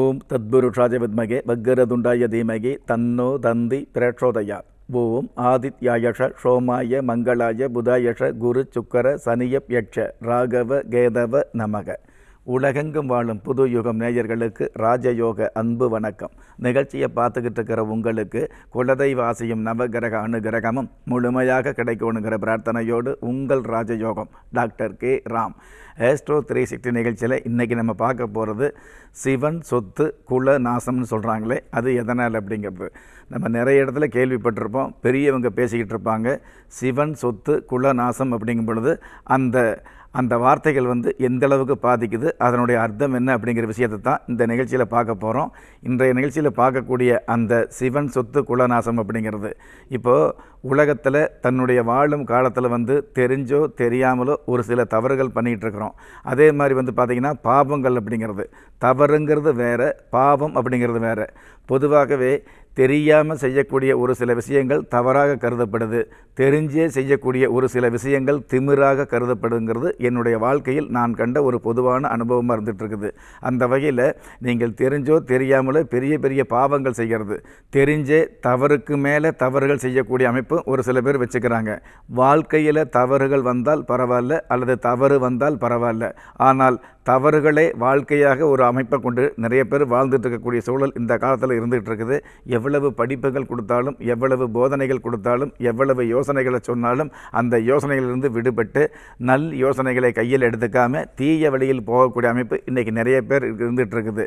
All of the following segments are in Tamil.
ஓம் தத்புருஷாஜ வித்மகே பக்கரதுண்டாய தீமகி தன்னோ தந்தி பிரேட்சோதயாத் ஓம் ஆதித்யாயஷ ஷோமாய மங்களாய புதாயஷ குரு சுக்கர சனியப் யட்ச ராகவ கேதவ நமக உலகெங்கும் வாழும் புது யுகம் நேயர்களுக்கு ராஜயோக அன்பு வணக்கம் நிகழ்ச்சியை பார்த்துக்கிட்டு இருக்கிற உங்களுக்கு குலதெய்வாசியும் நவகிரக அனுகிரகமும் முழுமையாக கிடைக்கணுங்கிற பிரார்த்தனையோடு உங்கள் ராஜயோகம் doctor K Ram astro three sixty நிகழ்ச்சியில் இன்றைக்கி நம்ம பார்க்க போகிறது சிவன் சொத்து குல நாசம்னு சொல்கிறாங்களே அது எதனால் அப்படிங்கிறது நம்ம நிறைய இடத்துல கேள்விப்பட்டிருப்போம் பெரியவங்க பேசிக்கிட்டு இருப்பாங்க சிவன் சொத்து குல நாசம் அப்படிங்கும் பொழுது அந்த அந்த வார்த்தைகள் வந்து எந்த அளவுக்கு பாதிக்குது அதனுடைய அர்த்தம் என்ன அப்படிங்கிற விஷயத்தை தான் இந்த நிகழ்ச்சியில் பார்க்க போகிறோம் இன்றைய நிகழ்ச்சியில் பார்க்கக்கூடிய அந்த சிவன் சொத்து குலநாசம் அப்படிங்கிறது இப்போது உலகத்தில் தன்னுடைய வாழும் காலத்தில் வந்து தெரிஞ்சோ தெரியாமலோ ஒரு சில தவறுகள் பண்ணிகிட்ருக்குறோம் அதே மாதிரி வந்து பார்த்திங்கன்னா பாவங்கள் அப்படிங்கிறது தவறுங்கிறது வேறு பாவம் அப்படிங்கிறது வேறு பொதுவாகவே தெரியாமல் செய்யக்கூடிய ஒரு சில விஷயங்கள் தவறாக கருதப்படுது தெரிஞ்சே செய்யக்கூடிய ஒரு சில விஷயங்கள் திமிராக கருதப்படுங்கிறது என்னுடைய வாழ்க்கையில் நான் கண்ட ஒரு பொதுவான அனுபவமாக இருந்துகிட்ருக்குது அந்த வகையில் நீங்கள் தெரிஞ்சோ தெரியாமலோ பெரிய பெரிய பாவங்கள் செய்கிறது தெரிஞ்சே தவறுக்கு மேலே தவறுகள் செய்யக்கூடிய அமைப்பு ஒரு சில பேர் வச்சுக்கிறாங்க வாழ்க்கையில் தவறுகள் வந்தால் பரவாயில்ல அல்லது தவறு வந்தால் பரவாயில்ல ஆனால் தவறுகளே வாழ்க்கையாக ஒரு அமைப்பை கொண்டு நிறைய பேர் வாழ்ந்துட்டு இருக்கக்கூடிய சூழல் இந்த காலத்தில் இருந்துகிட்டு இருக்குது எவ்வளோ எவ்வளவு படிப்புகள் கொடுத்தாலும் எவ்வளவு போதனைகள் கொடுத்தாலும் எவ்வளவு யோசனைகளை சொன்னாலும் அந்த யோசனைகளிலிருந்து விடுபட்டு நல் யோசனைகளை கையில் எடுத்துக்காமல் தீய வழியில் போகக்கூடிய அமைப்பு இன்றைக்கி நிறைய பேர் இருந்துகிட்ருக்குது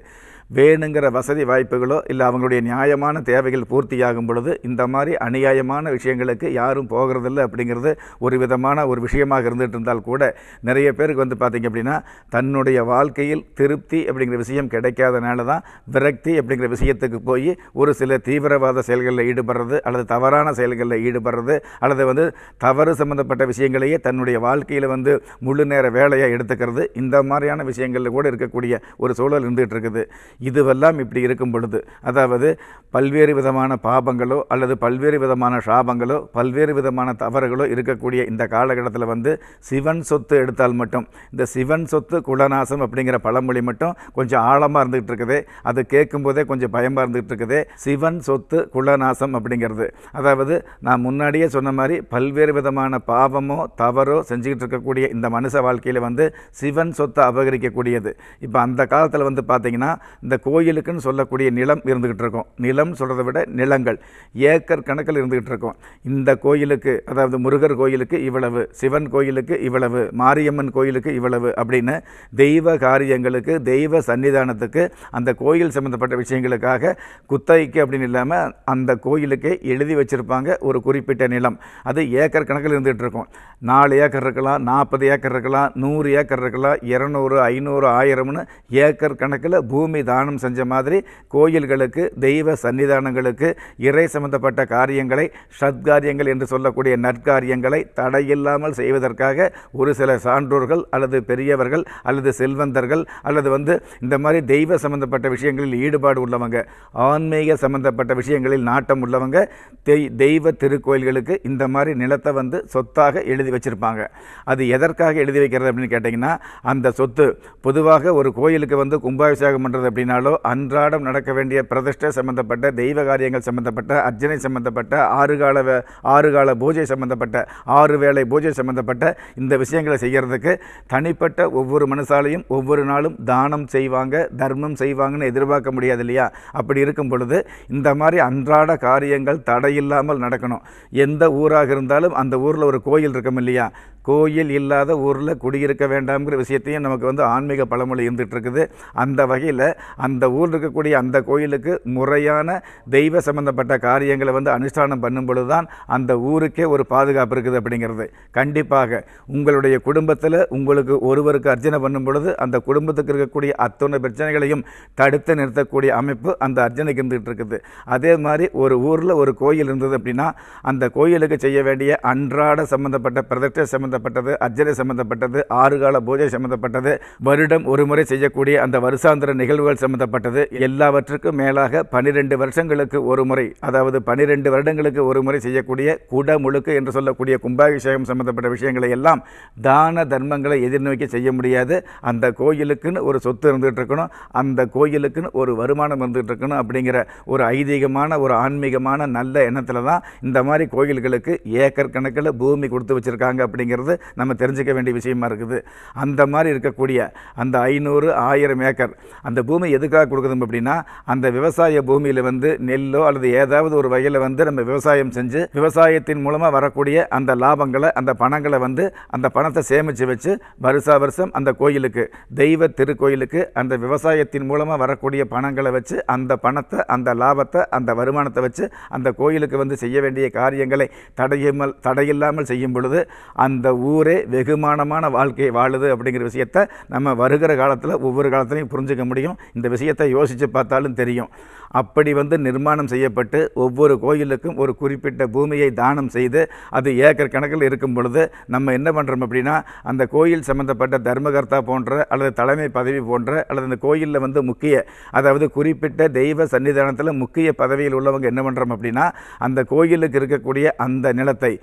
வேணுங்கிற வசதி வாய்ப்புகளோ இல்லை அவங்களுடைய நியாயமான தேவைகள் பூர்த்தியாகும் பொழுது இந்த மாதிரி அநியாயமான விஷயங்களுக்கு யாரும் போகிறதில்ல அப்படிங்கிறது ஒரு விதமான ஒரு விஷயமாக இருந்துகிட்டு இருந்தால் கூட நிறைய பேருக்கு வந்து பார்த்திங்க அப்படின்னா தன்னுடைய வாழ்க்கையில் திருப்தி அப்படிங்கிற விஷயம் கிடைக்காதனால தான் விரக்தி அப்படிங்கிற விஷயத்துக்கு போய் ஒரு சில தீவிரவாத செயல்களில் ஈடுபடுறது அல்லது தவறான செயல்களில் ஈடுபடுறது அல்லது வந்து தவறு சம்மந்தப்பட்ட விஷயங்களையே தன்னுடைய வாழ்க்கையில் வந்து முழு நேர வேலையாக எடுத்துக்கிறது இந்த மாதிரியான விஷயங்களில் கூட இருக்கக்கூடிய ஒரு சூழல் இருந்துகிட்டு இருக்குது இதுவெல்லாம் இப்படி இருக்கும் பொழுது அதாவது பல்வேறு விதமான பாபங்களோ அல்லது பல்வேறு விதமான சாபங்களோ பல்வேறு விதமான தவறுகளோ இருக்கக்கூடிய இந்த காலகட்டத்தில் வந்து சிவன் சொத்து எடுத்தால் மட்டும் இந்த சிவன் சொத்து குலநாசம் அப்படிங்கிற பழமொழி மட்டும் கொஞ்சம் ஆழமாக இருந்துகிட்டு இருக்குது அது போதே கொஞ்சம் பயமாக இருந்துகிட்டு இருக்குது சிவன் சொத்து குலநாசம் அப்படிங்கிறது அதாவது நான் முன்னாடியே சொன்ன மாதிரி பல்வேறு விதமான பாவமோ தவறோ செஞ்சுக்கிட்டு இருக்கக்கூடிய இந்த மனுஷ வாழ்க்கையில் வந்து சிவன் சொத்தை அபகரிக்கக்கூடியது இப்போ அந்த காலத்தில் வந்து பார்த்திங்கன்னா இந்த கோயிலுக்குன்னு சொல்லக்கூடிய நிலம் இருந்துக்கிட்டு இருக்கோம் நிலம் சொல்கிறத விட நிலங்கள் ஏக்கர் கணக்கில் இருந்துக்கிட்டு இருக்கோம் இந்த கோயிலுக்கு அதாவது முருகர் கோயிலுக்கு இவ்வளவு சிவன் கோயிலுக்கு இவ்வளவு மாரியம்மன் கோயிலுக்கு இவ்வளவு அப்படின்னு தெய்வ காரியங்களுக்கு தெய்வ சன்னிதானத்துக்கு அந்த கோயில் சம்மந்தப்பட்ட விஷயங்களுக்காக குத்தகைக்கு அப்படின்னு இல்லாமல் அந்த கோயிலுக்கே எழுதி வச்சுருப்பாங்க ஒரு குறிப்பிட்ட நிலம் அது ஏக்கர் கணக்கில் இருந்துகிட்டு இருக்கும் நாலு ஏக்கர் இருக்கலாம் நாற்பது ஏக்கர் இருக்கலாம் நூறு ஏக்கர் இருக்கலாம் இரநூறு ஐநூறு ஆயிரம்னு ஏக்கர் கணக்கில் பூமி தானம் செஞ்ச மாதிரி கோயில்களுக்கு தெய்வ சன்னிதானங்களுக்கு இறை சம்பந்தப்பட்ட காரியங்களை சத்காரியங்கள் என்று சொல்லக்கூடிய நற்காரியங்களை தடையில்லாமல் செய்வதற்காக ஒரு சில சான்றோர்கள் அல்லது பெரியவர்கள் அல்லது செல்வந்தர்கள் அல்லது வந்து இந்த மாதிரி தெய்வ சம்பந்தப்பட்ட விஷயங்களில் ஈடுபாடு உள்ளவங்க ஆன்மீக சம்பந்தப்பட்ட விஷயங்களில் நாட்டம் உள்ளவங்க தெய்வ திருக்கோயில்களுக்கு இந்த மாதிரி நிலத்தை வந்து சொத்தாக எழுதி வச்சிருப்பாங்க அது எதற்காக எழுதி வைக்கிறது அப்படின்னு கேட்டிங்கன்னா அந்த சொத்து பொதுவாக ஒரு கோயிலுக்கு வந்து கும்பாபிஷேகம் பண்ணுறது அப்படின்னாலோ அன்றாடம் நடக்க வேண்டிய பிரதிஷ்டை சம்பந்தப்பட்ட தெய்வ காரியங்கள் சம்மந்தப்பட்ட அர்ஜனை சம்மந்தப்பட்ட ஆறு கால ஆறு கால பூஜை சம்மந்தப்பட்ட ஆறு வேளை பூஜை சம்மந்தப்பட்ட இந்த விஷயங்களை செய்கிறதுக்கு தனிப்பட்ட ஒவ்வொரு மனசாலையும் ஒவ்வொரு நாளும் தானம் செய்வாங்க தர்மம் செய்வாங்கன்னு எதிர்பார்க்க முடியாது இல்லையா அப்படி இருக்கும் பொழுது இந்த மாதிரி அன்றாட காரியங்கள் தடையில்லாமல் நடக்கணும் எந்த ஊராக இருந்தாலும் அந்த ஊரில் ஒரு கோயில் இருக்கும் இல்லையா கோயில் இல்லாத ஊரில் குடியிருக்க வேண்டாம்ங்கிற விஷயத்தையும் நமக்கு வந்து ஆன்மீக பழமொழி இருந்துகிட்ருக்குது அந்த வகையில் அந்த ஊரில் இருக்கக்கூடிய அந்த கோயிலுக்கு முறையான தெய்வ சம்மந்தப்பட்ட காரியங்களை வந்து அனுஷ்டானம் பண்ணும் பொழுது தான் அந்த ஊருக்கே ஒரு பாதுகாப்பு இருக்குது அப்படிங்கிறது கண்டிப்பாக உங்களுடைய குடும்பத்தில் உங்களுக்கு ஒருவருக்கு அர்ச்சனை பண்ணும் பொழுது அந்த குடும்பத்துக்கு இருக்கக்கூடிய அத்தனை பிரச்சனைகளையும் தடுத்து நிறுத்தக்கூடிய அமைப்பு அந்த அர்ச்சனைக்கு இருந்துகிட்டு இருக்குது அதே மாதிரி ஒரு ஊரில் ஒரு கோயில் இருந்தது அப்படின்னா அந்த கோயிலுக்கு செய்ய வேண்டிய அன்றாட சம்மந்தப்பட்ட பிரதட்ச சம்மந்த சம்மந்தப்பட்டது அர்ச்சனை சம்மந்தப்பட்டது ஆறுகால பூஜை சம்மந்தப்பட்டது வருடம் ஒரு முறை செய்யக்கூடிய அந்த வருஷாந்திர நிகழ்வுகள் சம்மந்தப்பட்டது எல்லாவற்றுக்கும் மேலாக பனிரெண்டு வருஷங்களுக்கு ஒரு முறை அதாவது பனிரெண்டு வருடங்களுக்கு ஒரு முறை செய்யக்கூடிய குடமுழுக்கு என்று சொல்லக்கூடிய கும்பாபிஷேகம் சம்மந்தப்பட்ட விஷயங்களை எல்லாம் தான தர்மங்களை எதிர்நோக்கி செய்ய முடியாது அந்த கோயிலுக்குன்னு ஒரு சொத்து இருந்துகிட்டு இருக்கணும் அந்த கோயிலுக்குன்னு ஒரு வருமானம் இருந்துகிட்டு இருக்கணும் அப்படிங்கிற ஒரு ஐதீகமான ஒரு ஆன்மீகமான நல்ல எண்ணத்தில் தான் இந்த மாதிரி கோயில்களுக்கு ஏக்கர் கணக்கில் பூமி கொடுத்து வச்சுருக்காங்க அப்படிங்கிறது அப்படிங்கிறது நம்ம தெரிஞ்சுக்க வேண்டிய விஷயமா இருக்குது அந்த மாதிரி இருக்கக்கூடிய அந்த ஐநூறு ஆயிரம் ஏக்கர் அந்த பூமி எதுக்காக கொடுக்குது அப்படின்னா அந்த விவசாய பூமியில் வந்து நெல்லோ அல்லது ஏதாவது ஒரு வகையில் வந்து நம்ம விவசாயம் செஞ்சு விவசாயத்தின் மூலமாக வரக்கூடிய அந்த லாபங்களை அந்த பணங்களை வந்து அந்த பணத்தை சேமித்து வச்சு வருஷா வருஷம் அந்த கோயிலுக்கு தெய்வ திருக்கோயிலுக்கு அந்த விவசாயத்தின் மூலமாக வரக்கூடிய பணங்களை வச்சு அந்த பணத்தை அந்த லாபத்தை அந்த வருமானத்தை வச்சு அந்த கோயிலுக்கு வந்து செய்ய வேண்டிய காரியங்களை தடையமல் தடையில்லாமல் செய்யும் பொழுது அந்த ஊரே வெகுமானமான வாழ்க்கையை வாழுது அப்படிங்கிற விஷயத்தை நம்ம வருகிற காலத்தில் ஒவ்வொரு காலத்துலையும் புரிஞ்சுக்க முடியும் இந்த விஷயத்தை யோசித்து பார்த்தாலும் தெரியும் அப்படி வந்து நிர்மாணம் செய்யப்பட்டு ஒவ்வொரு கோயிலுக்கும் ஒரு குறிப்பிட்ட பூமியை தானம் செய்து அது ஏக்கர் கணக்கில் இருக்கும் பொழுது நம்ம என்ன பண்ணுறோம் அப்படின்னா அந்த கோயில் சம்மந்தப்பட்ட தர்மகர்த்தா போன்ற அல்லது தலைமை பதவி போன்ற அல்லது அந்த கோயிலில் வந்து முக்கிய அதாவது குறிப்பிட்ட தெய்வ சன்னிதானத்தில் முக்கிய பதவியில் உள்ளவங்க என்ன பண்ணுறோம் அப்படின்னா அந்த கோயிலுக்கு இருக்கக்கூடிய அந்த நிலத்தை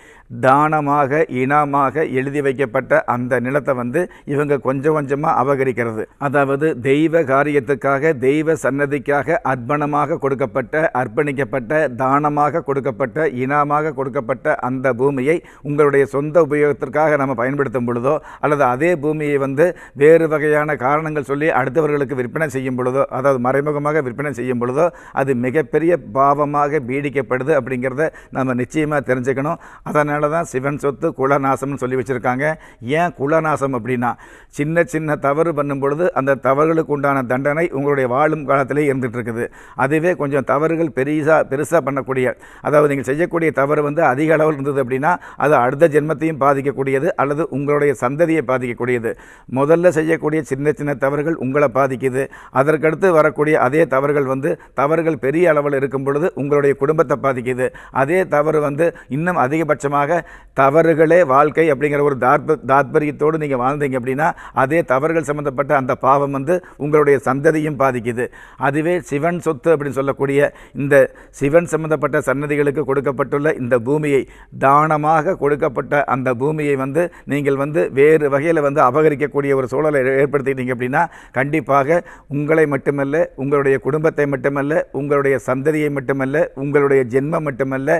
தானமாக இனமாக எழுதி வைக்கப்பட்ட அந்த நிலத்தை வந்து இவங்க கொஞ்சம் கொஞ்சமாக அபகரிக்கிறது அதாவது தெய்வ காரியத்துக்காக தெய்வ சன்னதிக்காக அர்ப்பணமாக தானமாக கொடுக்கப்பட்ட அர்ப்பணிக்கப்பட்ட தானமாக கொடுக்கப்பட்ட இனமாக கொடுக்கப்பட்ட அந்த பூமியை உங்களுடைய சொந்த உபயோகத்திற்காக நம்ம பயன்படுத்தும் பொழுதோ அல்லது அதே பூமியை வந்து வேறு வகையான காரணங்கள் சொல்லி அடுத்தவர்களுக்கு விற்பனை செய்யும் பொழுதோ அதாவது மறைமுகமாக விற்பனை செய்யும் பொழுதோ அது மிகப்பெரிய பாவமாக பீடிக்கப்படுது அப்படிங்கிறத நம்ம நிச்சயமாக தெரிஞ்சுக்கணும் அதனால தான் சிவன் சொத்து குலநாசம்னு சொல்லி வச்சுருக்காங்க ஏன் குலநாசம் அப்படின்னா சின்ன சின்ன தவறு பண்ணும் பொழுது அந்த தவறுகளுக்கு உண்டான தண்டனை உங்களுடைய வாழும் காலத்திலே இருந்துகிட்ருக்குது அது அதுவே கொஞ்சம் தவறுகள் பெரிசாக பெருசாக பண்ணக்கூடிய அதாவது நீங்கள் செய்யக்கூடிய தவறு வந்து அதிக அளவில் இருந்தது அப்படின்னா அது அடுத்த ஜென்மத்தையும் பாதிக்கக்கூடியது அல்லது உங்களுடைய சந்ததியை பாதிக்கக்கூடியது முதல்ல செய்யக்கூடிய சின்ன சின்ன தவறுகள் உங்களை பாதிக்குது அதற்கடுத்து வரக்கூடிய அதே தவறுகள் வந்து தவறுகள் பெரிய அளவில் இருக்கும் பொழுது உங்களுடைய குடும்பத்தை பாதிக்குது அதே தவறு வந்து இன்னும் அதிகபட்சமாக தவறுகளே வாழ்க்கை அப்படிங்கிற ஒரு தாத்ப தாத்பரியத்தோடு நீங்கள் வாழ்ந்தீங்க அப்படின்னா அதே தவறுகள் சம்மந்தப்பட்ட அந்த பாவம் வந்து உங்களுடைய சந்ததியும் பாதிக்குது அதுவே சிவன் சொத்து அப்படின்னு சொல்லக்கூடிய இந்த சிவன் சம்பந்தப்பட்ட சன்னதிகளுக்கு கொடுக்கப்பட்டுள்ள இந்த பூமியை தானமாக கொடுக்கப்பட்ட அந்த பூமியை வந்து நீங்கள் வந்து வேறு வகையில் வந்து அபகரிக்கக்கூடிய ஒரு சூழலை ஏற்படுத்திட்டீங்க அப்படின்னா கண்டிப்பாக உங்களை மட்டுமல்ல உங்களுடைய குடும்பத்தை மட்டுமல்ல உங்களுடைய சந்ததியை மட்டுமல்ல உங்களுடைய ஜென்மம் மட்டுமல்ல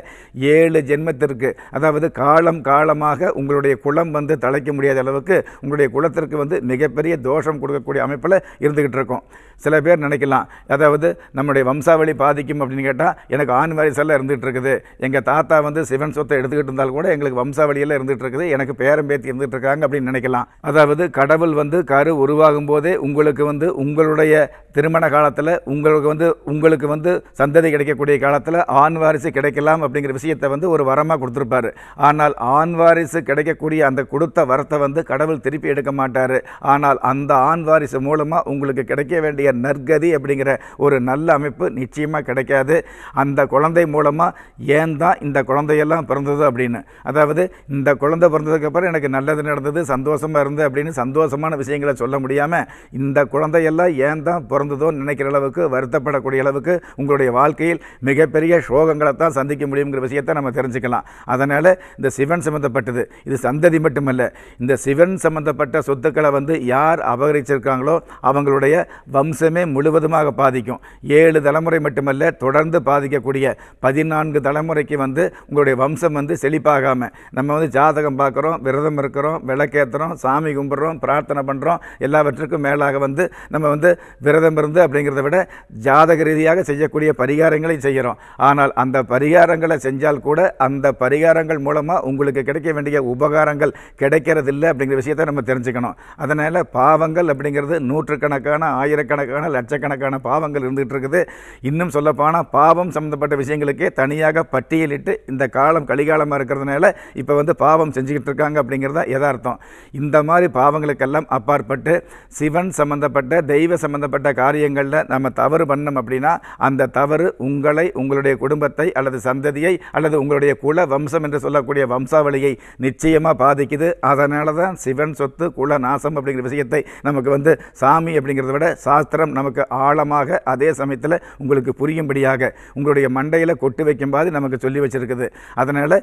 ஏழு ஜென்மத்திற்கு அதாவது காலம் காலமாக உங்களுடைய குளம் வந்து தலைக்க முடியாத அளவுக்கு உங்களுடைய குளத்திற்கு வந்து மிகப்பெரிய தோஷம் கொடுக்கக்கூடிய அமைப்பில் இருந்துகிட்டு இருக்கும் சில பேர் நினைக்கலாம் அதாவது நம்முடைய என்னுடைய வம்சாவளி பாதிக்கும் அப்படின்னு கேட்டால் எனக்கு ஆண் வாரிசெல்லாம் இருந்துகிட்டு இருக்குது எங்கள் தாத்தா வந்து சிவன் சொத்தை எடுத்துக்கிட்டு இருந்தால் கூட எங்களுக்கு வம்சாவளியெல்லாம் இருந்துகிட்டு இருக்குது எனக்கு பேரம் பேத்தி இருந்துகிட்டு இருக்காங்க அப்படின்னு நினைக்கலாம் அதாவது கடவுள் வந்து கரு உருவாகும் போதே உங்களுக்கு வந்து உங்களுடைய திருமண காலத்தில் உங்களுக்கு வந்து உங்களுக்கு வந்து சந்ததி கிடைக்கக்கூடிய காலத்தில் ஆண் வாரிசு கிடைக்கலாம் அப்படிங்கிற விஷயத்தை வந்து ஒரு வரமாக கொடுத்துருப்பார் ஆனால் ஆண் வாரிசு கிடைக்கக்கூடிய அந்த கொடுத்த வரத்தை வந்து கடவுள் திருப்பி எடுக்க மாட்டார் ஆனால் அந்த ஆண் வாரிசு மூலமாக உங்களுக்கு கிடைக்க வேண்டிய நற்கதி அப்படிங்கிற ஒரு நல்ல அமைப்பு வாய்ப்பு நிச்சயமாக கிடைக்காது அந்த குழந்தை மூலமாக ஏன் தான் இந்த குழந்தையெல்லாம் பிறந்தது அப்படின்னு அதாவது இந்த குழந்தை பிறந்ததுக்கப்புறம் எனக்கு நல்லது நடந்தது சந்தோஷமாக இருந்தது அப்படின்னு சந்தோஷமான விஷயங்களை சொல்ல முடியாமல் இந்த குழந்தையெல்லாம் ஏன் தான் பிறந்ததோன்னு நினைக்கிற அளவுக்கு வருத்தப்படக்கூடிய அளவுக்கு உங்களுடைய வாழ்க்கையில் மிகப்பெரிய சோகங்களை தான் சந்திக்க முடியுங்கிற விஷயத்தை நம்ம தெரிஞ்சுக்கலாம் அதனால் இந்த சிவன் சம்மந்தப்பட்டது இது சந்ததி மட்டுமல்ல இந்த சிவன் சம்மந்தப்பட்ட சொத்துக்களை வந்து யார் அபகரிச்சிருக்காங்களோ அவங்களுடைய வம்சமே முழுவதுமாக பாதிக்கும் ஏழு தலைமுறை மட்டுமல்ல தொடர்ந்து பாதிக்கக்கூடிய பதினான்கு தலைமுறைக்கு வந்து உங்களுடைய வம்சம் வந்து செழிப்பாகாமல் நம்ம வந்து ஜாதகம் பார்க்குறோம் விரதம் இருக்கிறோம் விளக்கேற்றுறோம் சாமி கும்பிட்றோம் பிரார்த்தனை பண்ணுறோம் எல்லாவற்றுக்கும் மேலாக வந்து நம்ம வந்து விரதம் இருந்து அப்படிங்கிறத விட ஜாதக ரீதியாக செய்யக்கூடிய பரிகாரங்களை செய்கிறோம் ஆனால் அந்த பரிகாரங்களை செஞ்சால் கூட அந்த பரிகாரங்கள் மூலமாக உங்களுக்கு கிடைக்க வேண்டிய உபகாரங்கள் கிடைக்கிறதில்லை அப்படிங்கிற விஷயத்தை நம்ம தெரிஞ்சுக்கணும் அதனால் பாவங்கள் அப்படிங்கிறது நூற்றுக்கணக்கான ஆயிரக்கணக்கான லட்சக்கணக்கான பாவங்கள் இருந்துகிட்டு இருக்குது இன்னும் சொல்லப்போனால் பாவம் சம்மந்தப்பட்ட விஷயங்களுக்கே தனியாக பட்டியலிட்டு இந்த காலம் கலிகாலமாக இருக்கிறதுனால இப்போ வந்து பாவம் செஞ்சுக்கிட்டு இருக்காங்க அப்படிங்கிறத எதார்த்தம் இந்த மாதிரி பாவங்களுக்கெல்லாம் அப்பாற்பட்டு சிவன் சம்மந்தப்பட்ட தெய்வ சம்மந்தப்பட்ட காரியங்களில் நம்ம தவறு பண்ணோம் அப்படின்னா அந்த தவறு உங்களை உங்களுடைய குடும்பத்தை அல்லது சந்ததியை அல்லது உங்களுடைய குல வம்சம் என்று சொல்லக்கூடிய வம்சாவளியை நிச்சயமாக பாதிக்குது அதனால தான் சிவன் சொத்து குல நாசம் அப்படிங்கிற விஷயத்தை நமக்கு வந்து சாமி அப்படிங்கிறத விட சாஸ்திரம் நமக்கு ஆழமாக அதே சமயத்தில் உங்களுக்கு புரியும்படியாக உங்களுடைய மண்டையில் கொட்டு போது நமக்கு சொல்லி வச்சுருக்குது அதனால்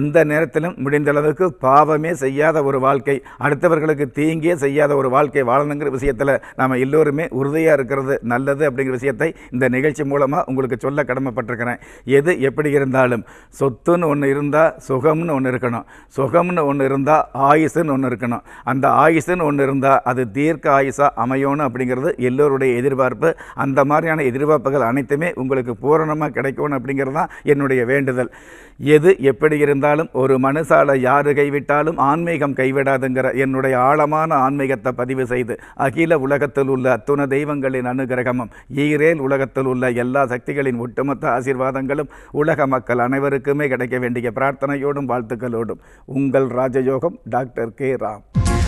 எந்த நேரத்திலும் முடிந்த அளவுக்கு பாவமே செய்யாத ஒரு வாழ்க்கை அடுத்தவர்களுக்கு தீங்கே செய்யாத ஒரு வாழ்க்கை வாழணுங்கிற விஷயத்தில் நாம் எல்லோருமே உறுதியாக இருக்கிறது நல்லது அப்படிங்கிற விஷயத்தை இந்த நிகழ்ச்சி மூலமாக உங்களுக்கு சொல்ல கடமைப்பட்டிருக்கிறேன் எது எப்படி இருந்தாலும் சொத்துன்னு ஒன்று இருந்தால் சுகம்னு ஒன்று இருக்கணும் சுகம்னு ஒன்று இருந்தால் ஆயுசுன்னு ஒன்று இருக்கணும் அந்த ஆயுசுன்னு ஒன்று இருந்தால் அது தீர்க்க ஆயுசாக அமையணும் அப்படிங்கிறது எல்லோருடைய எதிர்பார்ப்பு அந்த மாதிரியான எதிர்பார்ப்பு வாய்ப்புகள் அனைத்துமே உங்களுக்கு பூரணமாக கிடைக்கணும் அப்படிங்கிறது தான் என்னுடைய வேண்டுதல் எது எப்படி இருந்தாலும் ஒரு மனுசாலை யாரு கைவிட்டாலும் ஆன்மீகம் கைவிடாதுங்கிற என்னுடைய ஆழமான ஆன்மீகத்தை பதிவு செய்து அகில உலகத்தில் உள்ள அத்துண தெய்வங்களின் அனுகிரகமும் ஈரேல் உலகத்தில் உள்ள எல்லா சக்திகளின் ஒட்டுமொத்த ஆசீர்வாதங்களும் உலக மக்கள் அனைவருக்குமே கிடைக்க வேண்டிய பிரார்த்தனையோடும் வாழ்த்துக்களோடும் உங்கள் ராஜயோகம் டாக்டர் கே ராம்